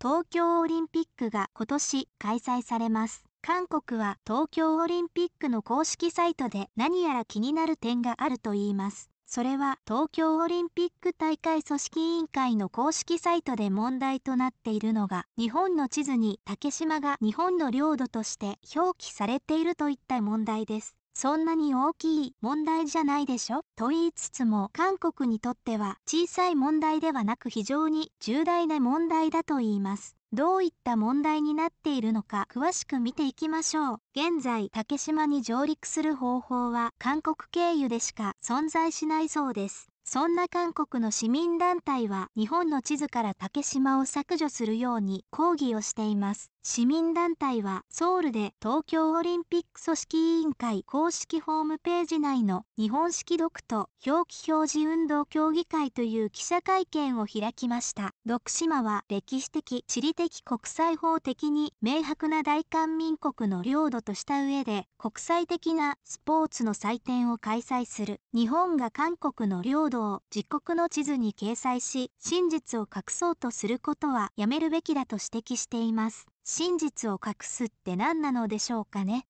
東京オリンピックが今年開催されます韓国は東京オリンピックの公式サイトで何やら気になる点があるといいますそれは東京オリンピック大会組織委員会の公式サイトで問題となっているのが日本の地図に竹島が日本の領土として表記されているといった問題ですそんなに大きい問題じゃないでしょと言いつつも韓国にとっては小さい問題ではなく非常に重大な問題だといいます。どういった問題になっているのか詳しく見ていきましょう。現在、竹島に上陸する方法は韓国経由でしか存在しないそうです。そんな韓国の市民団体は日本の地図から竹島を削除するように抗議をしています。市民団体はソウルで東京オリンピック組織委員会公式ホームページ内の日本式独と表記表示運動協議会という記者会見を開きました。徳島は歴史的地理的国際法的に明白な大韓民国の領土とした上で国際的なスポーツの祭典を開催する日本が韓国の領土を自国の地図に掲載し真実を隠そうとすることはやめるべきだと指摘しています。真実を隠すって何なのでしょうかね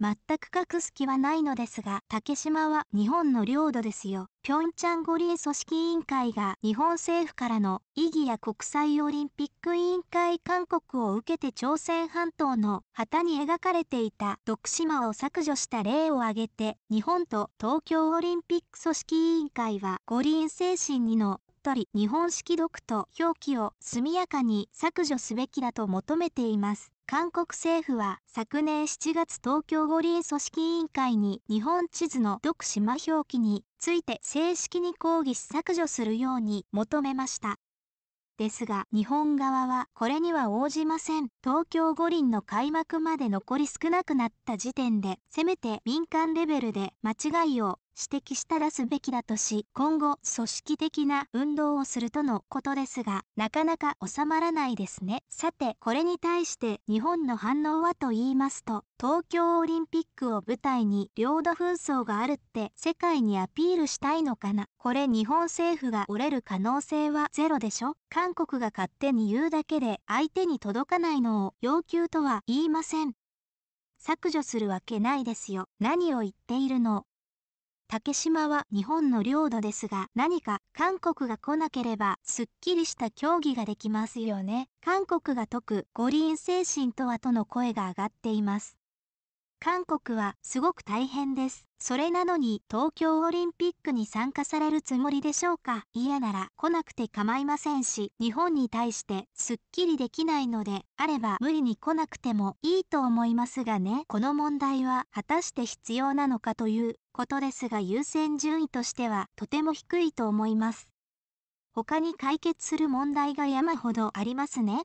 全く隠す気はないのですが竹島は日本の領土ですよ平昌五輪組織委員会が日本政府からの意義や国際オリンピック委員会勧告を受けて朝鮮半島の旗に描かれていた徳島を削除した例を挙げて日本と東京オリンピック組織委員会は五輪精神2のったり日本式読と表記を速やかに削除すべきだと求めています韓国政府は昨年7月東京五輪組織委員会に日本地図の読島表記について正式に抗議し削除するように求めましたですが日本側はこれには応じません東京五輪の開幕まで残り少なくなった時点でせめて民間レベルで間違いを指摘したらすべきだとし、今後組織的な運動をするとのことですが、なかなか収まらないですね。さて、これに対して日本の反応はと言いますと、東京オリンピックを舞台に領土紛争があるって世界にアピールしたいのかなこれ日本政府が折れる可能性はゼロでしょ韓国が勝手に言うだけで相手に届かないのを要求とは言いません。削除するわけないですよ。何を言っているの竹島は日本の領土ですが、何か韓国が来なければ、すっきりした協議ができますよね。韓国が解く五輪精神とはとの声が上がっています。韓国はすごく大変です。それなのに東京オリンピックに参加されるつもりでしょうか嫌なら来なくて構いませんし、日本に対してすっきりできないので、あれば無理に来なくてもいいと思いますがね。この問題は果たして必要なのかということですが優先順位としてはとても低いと思います。他に解決する問題が山ほどありますね。